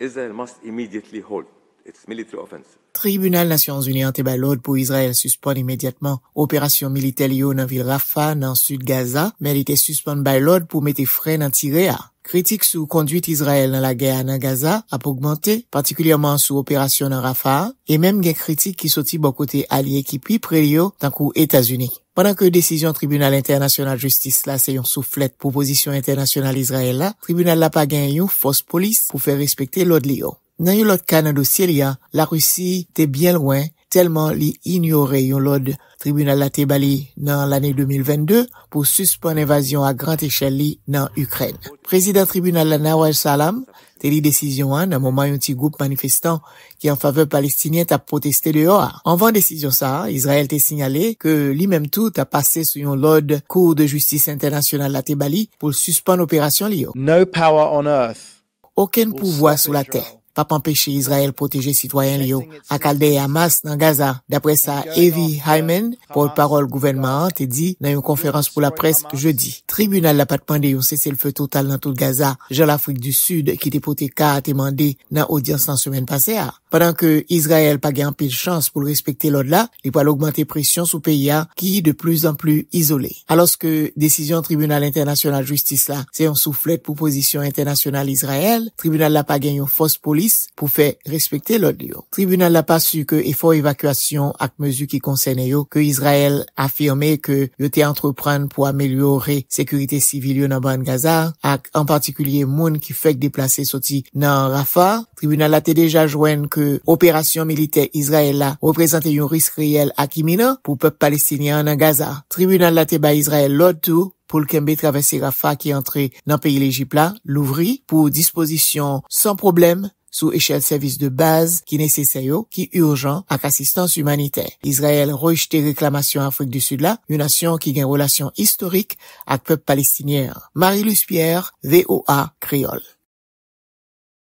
Israel must immediately halt Tribunal Nasyon Zuni ante bay lode pou Israel suspon imediatman operasyon milite liyo nan vil Rafa nan sud Gaza, men li te suspon bay lode pou mete fre nan Tirea. Kritik sou konduit Israel nan la geya nan Gaza apogmente, partikulyaman sou operasyon nan Rafa, e menm gen kritik ki soti bon kote alye ki pi pre liyo tan kou Etasuni. Pendan ke desisyon Tribunal Internasyonal Justice la se yon sou flet pou posisyon Internasyonal Israel la, Tribunal la pa gen yon fos polis pou fe respekte lode liyo. Nan yon lot Kanado-Syria, la Rusi te bien loin telman li ignore yon lot tribunal la Tebali nan l'anay 2022 pou suspon evasyon a gran te chel li nan Ukren. Prezident tribunal la Nawaj Salam te li desisyon an nan mouman yon ti goup manifestant ki an fave palestinien te ap proteste de yo a. Anvan desisyon sa, Israel te sinyale ke li menm tout a pase sou yon lot kou de justice internasyonal la Tebali pou suspon operasyon li yo. Aken pouvoi sou la ten. pa empèche Yisrael protèje citoyen yo akalde ya mas nan Gaza. Dapre sa, Evi Hyman, pou parol gouvenman, te di nan yon konferans pou la pres jeudi. Tribunal la pat pande yon sè sè l'fe total nan tout Gaza jan l'Afrique du Sud ki te potè ka a temande nan odians nan semen pase a. Ah. Padan ke Yisrael pa gen yon pil chans pou l'respecte lod la, li pa l'augmante presyon sou peyi ah, a ki de plus an plus izolé. Aloske, desisyon Tribunal Internasyonal Justice la, se yon sou flèd pou pozisyon Internasyonal Yisrael, Tribunal la pa gen yon fos polis pou fè respektè lòd yo. Tribunal la pa su ke e fò evakuasyon ak mezu ki konsèn yo ke Israel afirme ke yote antrepran pou amelyore sekurite sivilyo nan ban Gaza ak an partikulye moun ki fèk deplase soti nan Rafah. Tribunal la te deja jwen ke operasyon milite Israel la reprezentè yon risk riyel ak imina pou pep palestinyan nan Gaza. Tribunal la te ba Israel lòd tou pou l'kembe travesse Rafah ki antre nan peyi l'Egypt la, l'ouvri, pou disposisyon san probleme sou eshel servis de baz ki nese seyo ki urjan ak asistans humanite. Israel rejte reklamasyon Afrik du Sudla, yonasyon ki gen relasyon istorik ak pep palestinyen. Marie-Luce Pierre, VOA, Kriol.